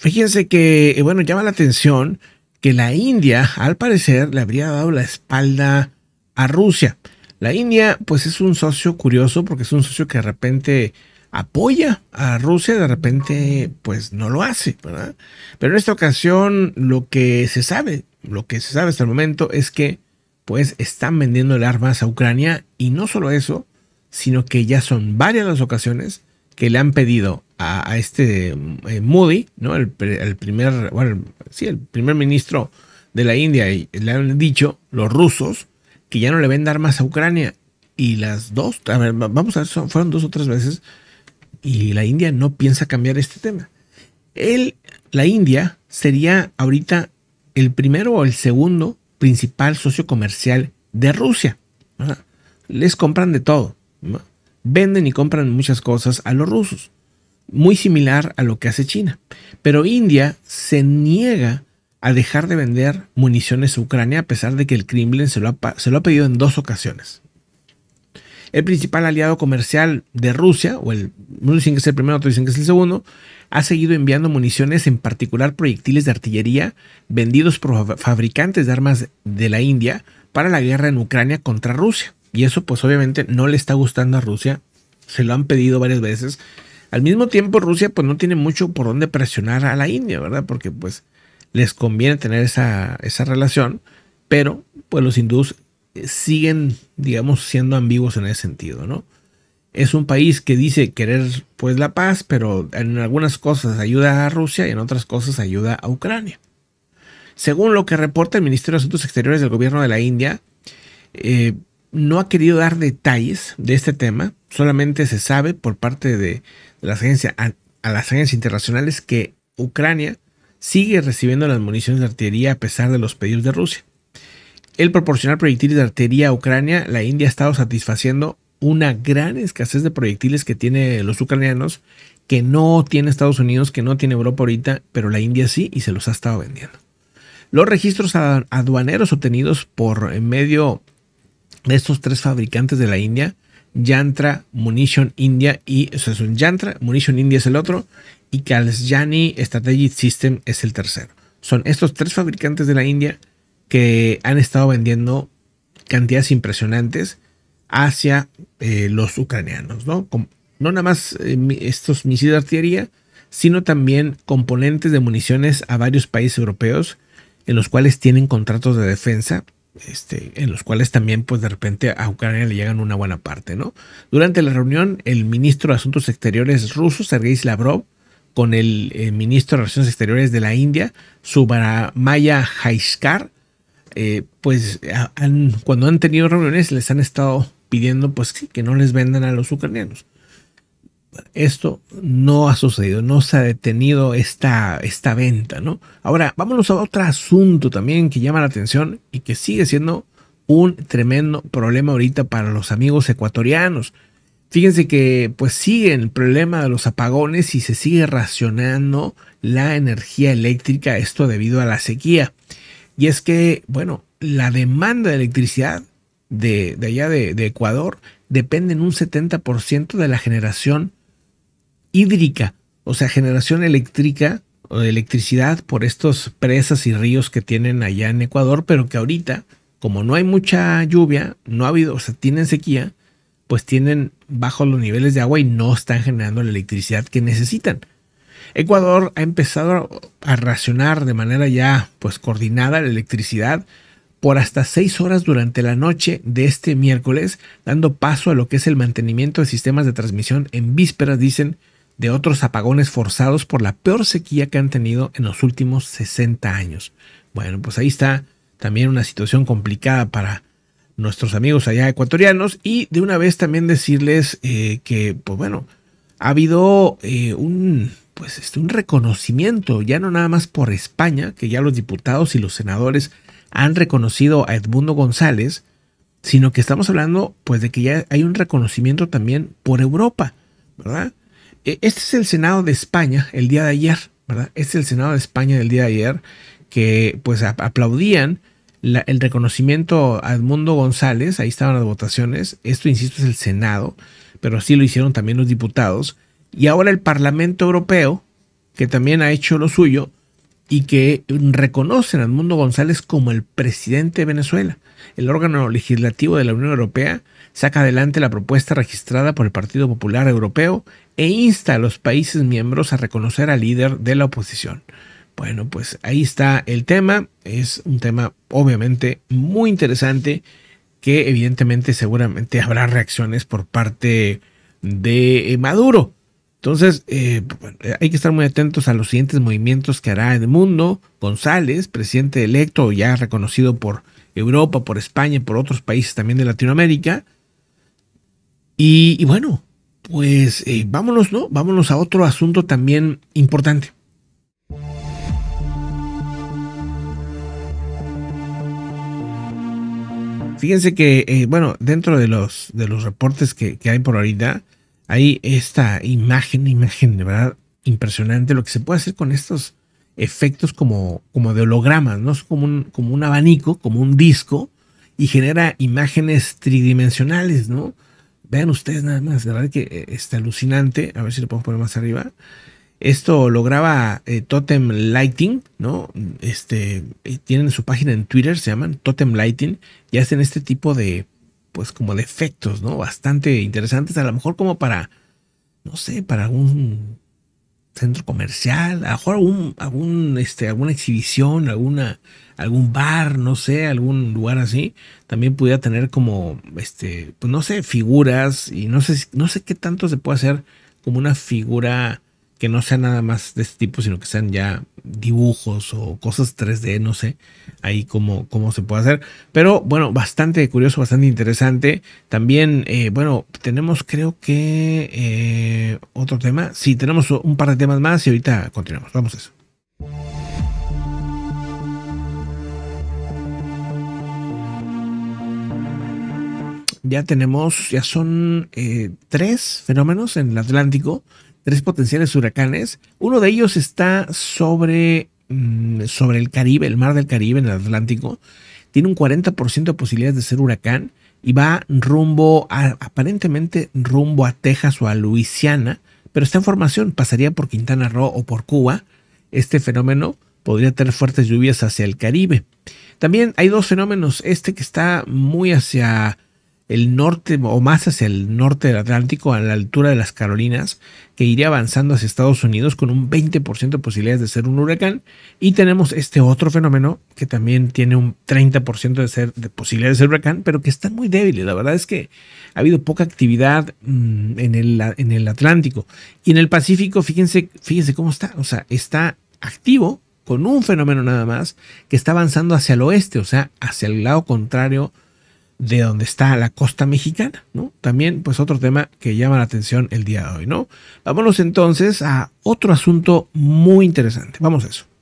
Fíjense que, eh, bueno, llama la atención que la India, al parecer, le habría dado la espalda a Rusia. La India, pues es un socio curioso porque es un socio que de repente apoya a Rusia, de repente, pues no lo hace, ¿verdad? Pero en esta ocasión, lo que se sabe, lo que se sabe hasta el momento es que, pues, están vendiendo armas a Ucrania y no solo eso, sino que ya son varias las ocasiones que le han pedido a, este eh, Moody, ¿no? El, primer, bueno, el primer ministro de la India, y le han dicho los rusos que ya no le venden armas a Ucrania. Y las dos, vamos a ver, fueron dos o tres veces, y la India no piensa cambiar este tema. Él, la India sería ahorita el primero o el segundo principal socio comercial de Rusia. Les compran de todo. Venden y compran muchas cosas a los rusos muy similar a lo que hace China. Pero India se niega a dejar de vender municiones a Ucrania a pesar de que el Kremlin se lo ha, pedido en dos ocasiones. El principal aliado comercial de Rusia, o el, uno dicen que es el primero, otro dicen que es el segundo, ha seguido enviando municiones, en particular proyectiles de artillería, vendidos por fabricantes de armas de la India para la guerra en Ucrania contra Rusia. Y eso pues obviamente no le está gustando a Rusia. Se lo han pedido varias veces, al mismo tiempo, Rusia pues no tiene mucho por dónde presionar a la India, ¿verdad? Porque pues les conviene tener esa, relación, pero pues los hindús eh, siguen, digamos, siendo ambiguos en ese sentido, ¿no? Es un país que dice querer pues la paz, pero en algunas cosas ayuda a Rusia y en otras cosas ayuda a Ucrania. Según lo que reporta el Ministerio de Asuntos Exteriores del gobierno de la India, eh, no ha querido dar detalles de este tema, solamente se sabe por parte de, las agencias, a, las internacionales que Ucrania sigue recibiendo las municiones de artillería a pesar de los pedidos de Rusia. El proporcionar proyectiles de artillería a Ucrania, la India ha estado satisfaciendo una gran escasez de proyectiles que tienen los ucranianos, que no tiene Estados Unidos, que no tiene Europa ahorita, pero la India sí y se los ha estado vendiendo. Los registros aduaneros obtenidos por en medio de estos tres fabricantes de la India, Yantra, Munition India y, eso es un Yantra, Munition India es el otro y Kalyani Strategic System es el tercero. Son estos tres fabricantes de la India que han estado vendiendo cantidades impresionantes hacia eh, los ucranianos, ¿no? no nada más eh, estos misiles de artillería, sino también componentes de municiones a varios países europeos en los cuales tienen contratos de defensa este, en los cuales también pues de repente a Ucrania le llegan una buena parte, ¿no? Durante la reunión, el ministro de Asuntos Exteriores ruso, Sergei Lavrov, con el, eh, ministro de Relaciones Exteriores de la India, Subramaya Haiskar, eh, pues cuando han tenido reuniones les han estado pidiendo pues que no les vendan a los ucranianos esto no ha sucedido, no se ha detenido esta, esta venta, ¿no? Ahora, vámonos a otro asunto también que llama la atención y que sigue siendo un tremendo problema ahorita para los amigos ecuatorianos. Fíjense que pues sigue el problema de los apagones y se sigue racionando la energía eléctrica, esto debido a la sequía. Y es que, bueno, la demanda de electricidad de, allá de, de Ecuador depende en un 70% de la generación hídrica, o sea, generación eléctrica o de electricidad por estos presas y ríos que tienen allá en Ecuador, pero que ahorita, como no hay mucha lluvia, no ha habido, o sea, tienen sequía, pues tienen bajos los niveles de agua y no están generando la electricidad que necesitan. Ecuador ha empezado a racionar de manera ya pues coordinada la electricidad por hasta seis horas durante la noche de este miércoles, dando paso a lo que es el mantenimiento de sistemas de transmisión en vísperas, dicen, de otros apagones forzados por la peor sequía que han tenido en los últimos 60 años. Bueno, pues ahí está también una situación complicada para nuestros amigos allá ecuatorianos y de una vez también decirles eh, que, pues bueno, ha habido eh, un, pues este, un reconocimiento, ya no nada más por España, que ya los diputados y los senadores han reconocido a Edmundo González, sino que estamos hablando pues de que ya hay un reconocimiento también por Europa, ¿verdad? Eh, este es el Senado de España el día de ayer, ¿verdad? Este es el Senado de España del día de ayer que pues aplaudían el reconocimiento a Edmundo González, ahí estaban las votaciones, esto insisto es el Senado, pero así lo hicieron también los diputados, y ahora el Parlamento Europeo, que también ha hecho lo suyo, y que reconocen a Edmundo González como el presidente de Venezuela. El órgano legislativo de la Unión Europea saca adelante la propuesta registrada por el Partido Popular Europeo e insta a los países miembros a reconocer al líder de la oposición. Bueno, pues ahí está el tema. Es un tema obviamente muy interesante que evidentemente seguramente habrá reacciones por parte de eh, Maduro. Entonces, eh, hay que estar muy atentos a los siguientes movimientos que hará el mundo González, presidente electo ya reconocido por Europa, por España y por otros países también de Latinoamérica. Y, y bueno, pues eh, vámonos, ¿no? Vámonos a otro asunto también importante. Fíjense que, eh, bueno, dentro de los, de los reportes que, hay por ahorita, hay esta imagen, imagen de verdad impresionante, lo que se puede hacer con estos efectos como, como de hologramas, ¿no? Es como como un abanico, como un disco, y genera imágenes tridimensionales, ¿no? Vean ustedes nada más, la verdad que eh, está alucinante. A ver si lo podemos poner más arriba. Esto lo graba eh, Totem Lighting, ¿no? Este, tienen su página en Twitter, se llaman Totem Lighting, y hacen este tipo de, pues como de efectos, ¿no? Bastante interesantes, a lo mejor como para, no sé, para algún centro comercial, a lo mejor algún, algún este, alguna exhibición, alguna, algún bar, no sé, algún lugar así, también pudiera tener como, este, pues no sé, figuras y no sé, no sé qué tanto se puede hacer como una figura que no sea nada más de este tipo, sino que sean ya dibujos o cosas 3D, no sé, ahí cómo, cómo se puede hacer. Pero bueno, bastante curioso, bastante interesante. También, eh, bueno, tenemos creo que eh, otro tema. Sí, tenemos un par de temas más y ahorita continuamos. Vamos a eso. ya tenemos, ya son eh, tres fenómenos en el Atlántico, tres potenciales huracanes. Uno de ellos está sobre, mm, sobre el Caribe, el mar del Caribe en el Atlántico. Tiene un 40% de posibilidades de ser huracán y va rumbo, a, aparentemente rumbo a Texas o a Luisiana, pero está en formación, pasaría por Quintana Roo o por Cuba. Este fenómeno podría tener fuertes lluvias hacia el Caribe. También hay dos fenómenos, este que está muy hacia el norte o más hacia el norte del Atlántico, a la altura de las Carolinas, que iría avanzando hacia Estados Unidos con un 20% de posibilidades de ser un huracán. Y tenemos este otro fenómeno que también tiene un 30% de, ser, de posibilidad de ser huracán, pero que está muy débil. La verdad es que ha habido poca actividad mm, en, el, en el Atlántico. Y en el Pacífico, fíjense, fíjense cómo está. O sea, está activo con un fenómeno nada más que está avanzando hacia el oeste, o sea, hacia el lado contrario de donde está la costa mexicana, ¿no? También, pues otro tema que llama la atención el día de hoy, ¿no? Vámonos entonces a otro asunto muy interesante. Vamos a eso.